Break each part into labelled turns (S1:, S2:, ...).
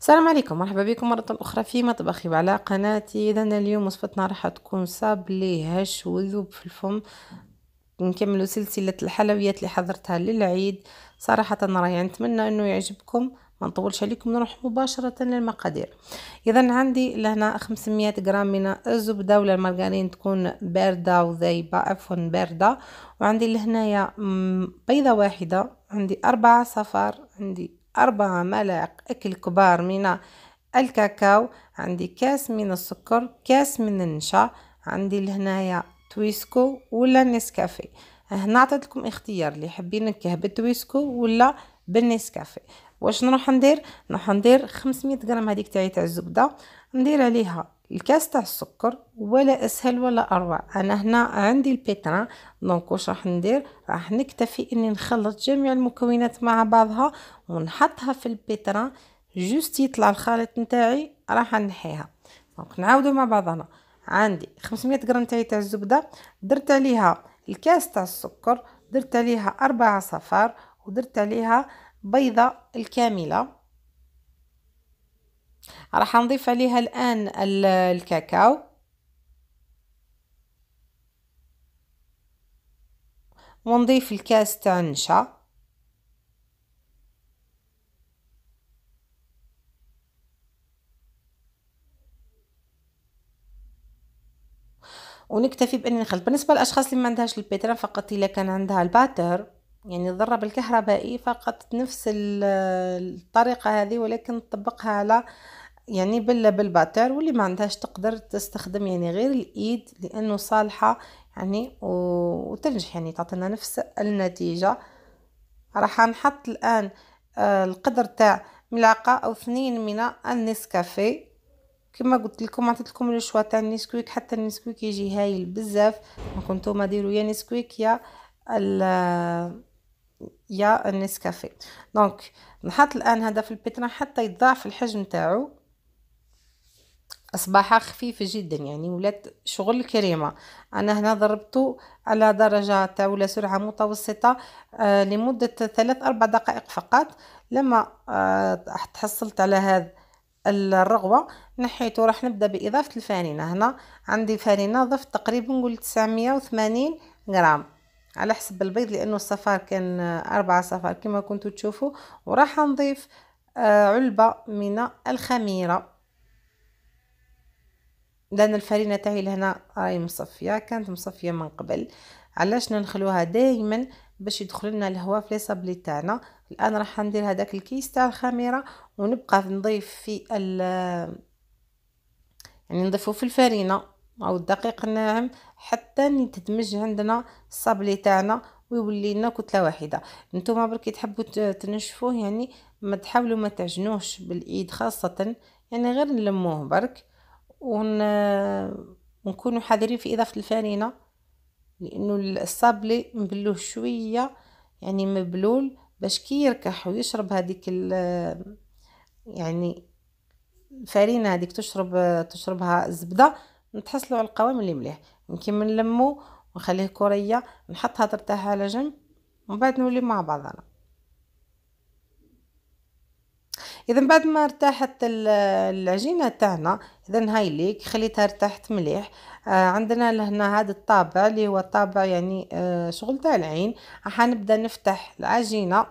S1: السلام عليكم مرحبا بكم مرة أخرى في مطبخي على قناتي إذا اليوم وصفتنا راح تكون صابلي هش وذوب في الفم نكملوا سلسلة الحلويات اللي حضرتها للعيد صراحة راهي نتمنى أنه يعجبكم ما نطولش عليكم نروح مباشرة للمقادير إذا عندي لهنا 500 غرام من الزبدة ولا المارغرين تكون باردة وذايبة عفوا باردة وعندي لهنايا بيضة واحدة عندي أربع صفار عندي أربعة ملاعق أكل كبار من الكاكاو عندي كاس من السكر كاس من النشا عندي لهنايا تويسكو ولا نسكافيه هنا عطيت لكم اختيار اللي حابين نكه بالتويسكو ولا بالنسكافيه واش نروح ندير نروح ندير 500 غرام هذيك تاعي تاع الزبده ندير عليها الكاس تاع السكر ولا اسهل ولا اروع انا هنا عندي البيتران دونك واش راح ندير راح نكتفي اني نخلط جميع المكونات مع بعضها ونحطها في البيتران جوست يطلع الخليط نتاعي راح نحيها دونك نعاودو مع بعضنا عندي 500 غرام تاعي تاع الزبده درت عليها الكاس تاع السكر درت عليها اربع عصافر ودرت عليها بيضة الكاملة راح نضيف عليها الآن الكاكاو ونضيف الكاس تاع النشا ونكتفي باني نخلط بالنسبه للاشخاص اللي ما عندهاش البيتران فقط الا كان عندها الباتر يعني الضرب الكهربائي فقط نفس الطريقة هذه ولكن تطبقها على يعني بالباتر واللي ما عندهاش تقدر تستخدم يعني غير الايد لانه صالحة يعني وتنجح يعني تعطينا نفس النتيجة راح نحط الان آه، القدر تاع ملعقة او اثنين من النسكافيه كما قلت لكم عطيت لكم الشوا تاع النسكويك حتى النسكويك يجي هايل بزاف دونك نتوما ديروا يا نسكويك يا يا النسكافيه دونك نحط الان هذا في البيتنا حتى يتضاعف الحجم تاعو اصبح خفيف جدا يعني ولات شغل كريمه انا هنا ضربته على درجه تاع ولا سرعه متوسطه آه لمده ثلاث اربع دقائق فقط لما آه تحصلت على هذا الرغوه نحيته راح نبدا باضافه الفانيله هنا عندي فانيله ضفت تقريبا نقول 980 غرام على حسب البيض لانه الصفار كان أربعة صفار كما كنتو تشوفوا وراح نضيف آه، علبة من الخميرة لان الفرينه تاعي لهنا راهي مصفيه كانت مصفيه من قبل علاش نخلوها دائما باش يدخل لنا الهواء في لي صابلي تاعنا الان راح ندير هذاك الكيس تاع الخميره ونبقى نضيف في ال يعني نضيفو في الفرينه او الدقيق الناعم حتى تدمج عندنا الصابلي تاعنا ويولي لنا كتله واحده نتوما برك تحبوا تنشفوه يعني ما تحاولوا ما تعجنوش بالايد خاصه يعني غير نلموه برك ون... ونكونوا حذرين في اضافه الفرينه لانه الصابلي نبلوه شويه يعني مبلول باش كي يركح ويشرب هذيك يعني الفرينه هذيك تشرب تشربها الزبده نتحصلوا على القوام اللي مليح يمكن من نلمو ونخليه كوريه نحط ترتاح على جنب ومن بعد نولي مع بعضنا اذا بعد ما ارتاحت العجينه تاعنا اذا هاي ليك خليتها ارتاحت مليح آه عندنا لهنا هذا الطابع اللي هو طابع يعني آه شغل تاع العين راح نبدا نفتح العجينه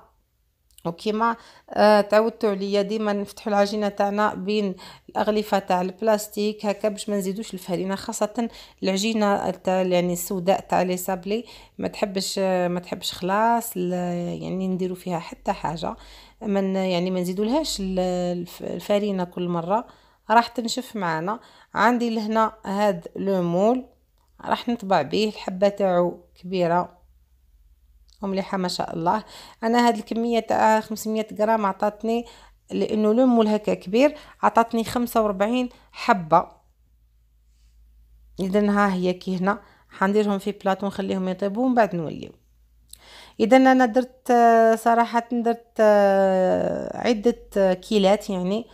S1: وكيما آه، تعودتوا عليا ديما نفتحوا العجينه تاعنا بين الاغلفه تاع البلاستيك هكا باش ما نزيدوش الفرينه خاصه العجينه تاع يعني السوداء تاع لي سابلي ما تحبش آه، ما تحبش خلاص يعني نديروا فيها حتى حاجه من يعني ما نزيدولهاش الفرينه كل مره راح تنشف معانا عندي لهنا هاد لو مول راح نطبع به الحبه تاعو كبيره ومليحه ما شاء الله انا هاد الكميه تاع 500 غرام عطاتني لانه لون هكا كبير عطاتني 45 حبه اذا ها هي كي هنا حنديرهم في بلاطو ونخليهم يطيبوا ومن بعد نوليو اذا انا درت آه، صراحه درت آه، عده آه، كيلات يعني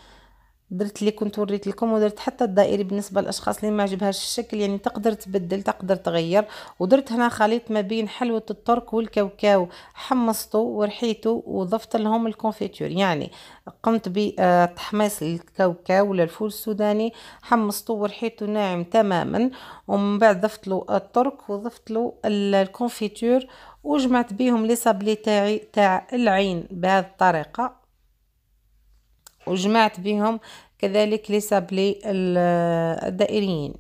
S1: درت اللي كنت وريت لكم ودرت حتى الدائري بالنسبه للاشخاص اللي ما عجبهاش الشكل يعني تقدر تبدل تقدر تغير ودرت هنا خليط ما بين حلوه الترك والكاوكاو حمصته ورحيته وضفت لهم الكونفيتور يعني قمت بتحميص الكاوكاو ولا الفول السوداني حمصته ورحيته ناعم تماما ومن بعد ضفت له الترك وضفت له الكونفيتور وجمعت بيهم لي تاعي تاع العين بهذه الطريقه وجمعت بهم كذلك لي الدائريين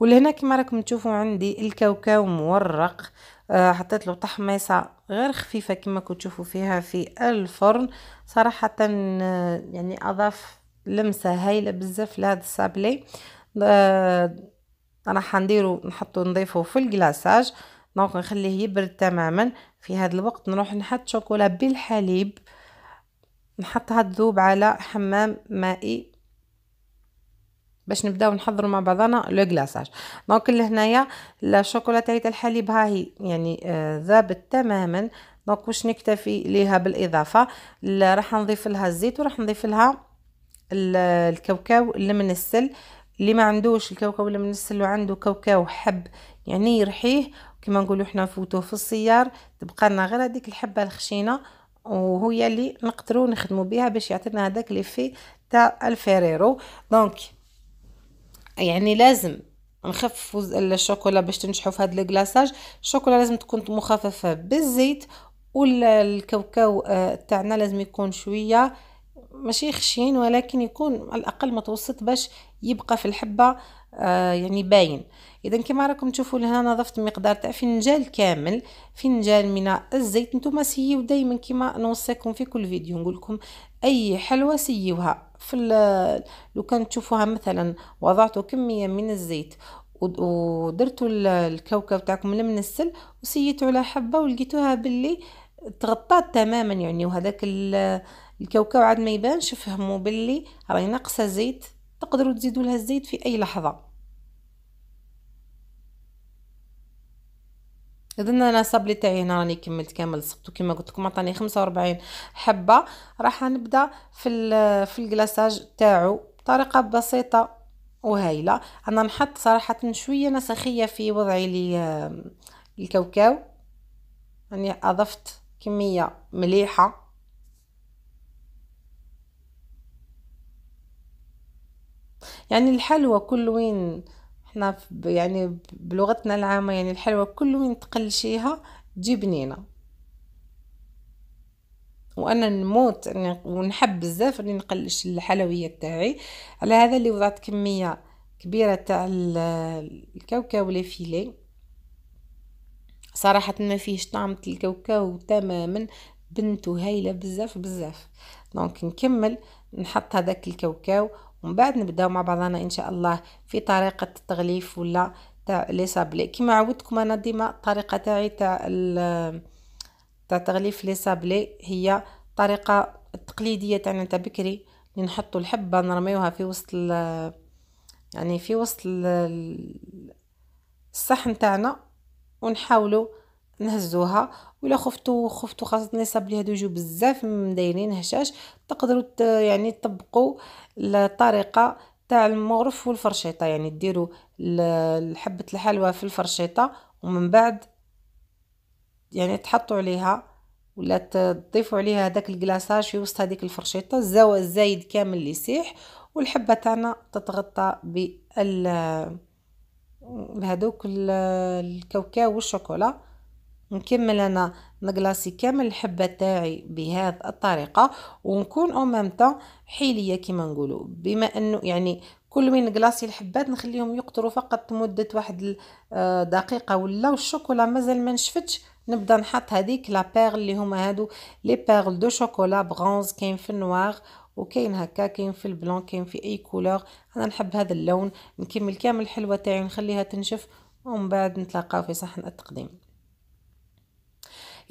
S1: ولهنا كما راكم تشوفوا عندي الكاوكاو مورق آه، حطيت له تحميصه غير خفيفه كما كنتوا تشوفوا فيها في الفرن صراحه آه، يعني اضاف لمسه هايله بزاف لهذا السابلي آه راح نديرو نحطو نضيفو في الكلاصاج دونك نخليه يبرد تماما في هذا الوقت نروح نحط شوكولا بالحليب نحطها تذوب على حمام مائي باش نبداو نحضروا مع بعضنا لو كلاصاج دونك لهنايا الشوكولا تاع الحليب هاهي يعني ذابت آه، تماما دونك واش نكتفي ليها بالاضافه راح نضيف لها الزيت وراح نضيف لها الكاوكاو المنسل اللي ما عندوش الكاوكاو المنسل وعنده كاوكاو حب يعني يرحيه كما نقولوا حنا نفوتوه في السيار تبقى لنا غير هذيك الحبه الخشينه وهي اللي نقدروا نخدموا بها باش يعطينا هذاك ليفي تاع الفيريرو دونك يعني لازم نخففوا الشوكولا باش تنجحوا في هذا الكلاصاج الشوكولا لازم تكون مخففه بالزيت والكاوكاو آه، تاعنا لازم يكون شويه ماشي خشين ولكن يكون على الاقل متوسط باش يبقى في الحبه آه، يعني باين اذا كما راكم تشوفوا لهنا نظفت مقدار تاع فنجان كامل فنجان من الزيت نتوما سيو دائما كما نوصيكم في كل فيديو نقول لكم اي حلوى سيوها في لو كان تشوفوها مثلا وضعتوا كميه من الزيت ودرتوا الكوكب تاعكم المنسل وسيتوا على حبه ولقيتوها باللي تغطات تماما يعني وهذاك الكوكب عاد ما يبانش فهموا باللي راهي ناقصه زيت تقدروا تزيدوا لها الزيت في اي لحظه اذا انا صابلي تاعي هنا راني كملت كامل صبتو كيما قلت لكم عطاني 45 حبه راح نبدا في في الكلاصاج تاعو بطريقه بسيطه وهايله انا نحط صراحه شويه نسخيه في وضعي لي الكاوكاو راني يعني اضفت كميه مليحه يعني الحلوى كل وين حنا يعني بلغتنا العامة يعني الحلوى كل وين تقلشيها تجي بنينة وانا نموت ونحب بزاف اني نقلش الحلويات تاعي على هذا اللي وضعت كميه كبيره تاع الكاوكاو لي فيلي صراحه ما فيهش طعم الكاوكاو تماما بنته هايله بزاف بزاف دونك نكمل نحط هذاك الكاوكاو ومن بعد نبداو مع بعضنا ان شاء الله في طريقه التغليف ولا تاع لي سابلي كيما عودتكم انا ديما الطريقه تاعي تاع تاع تغليف لي سابلي هي الطريقه التقليديه تاعنا تاع بكري اللي نحطوا الحبه نرميوها في وسط يعني في وسط الصحن تاعنا ونحاولوا نهزوها ولا خفتو خفتو خاصه نصاب لي هادو يجيو بزاف مدايرين هشاش تقدروا يعني تطبقوا الطريقه تاع المغرف والفرشيطه يعني ديروا حبه الحلوى في الفرشيطه ومن بعد يعني تحطوا عليها ولا تضيفوا عليها داك الكلاصاج في وسط هذيك الفرشيطه الزاويه الزايد كامل اللي يسيح والحبه تاعنا تتغطى ب بهذوك الكاوكاو والشوكولا نكمل انا نكلاصي كامل الحبه تاعي بهذه الطريقه ونكون او ميم طون حيليه كما نقولوا بما انه يعني كل من نكلاصي الحبات نخليهم يقطروا فقط مده واحد آه، دقيقه ولا الشوكولا مازال ما نشفتش نبدا نحط هذيك لا بيرل اللي هما هادو لي بيرل دو شوكولا برونز كاين في النوار وكاين هكا كاين في البلون كاين في اي كولور انا نحب هذا اللون نكمل كامل الحلوه تاعي نخليها تنشف ومن بعد نتلاقاو في صحن التقديم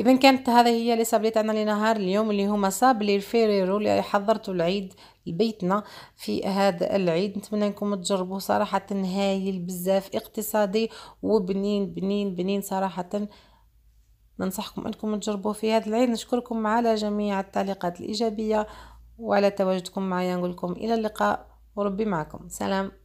S1: اذا كانت هذه هي ليسابلي تاعنا لنهار اليوم اللي هما صابلي الفيريرو اللي حضرتو العيد لبيتنا في هذا العيد نتمنى انكم تجربوه صراحه هايل بزاف اقتصادي وبنين بنين بنين صراحه ننصحكم انكم تجربوه في هذا العيد نشكركم على جميع التعليقات الايجابيه وعلى تواجدكم معايا نقول لكم الى اللقاء وربي معكم سلام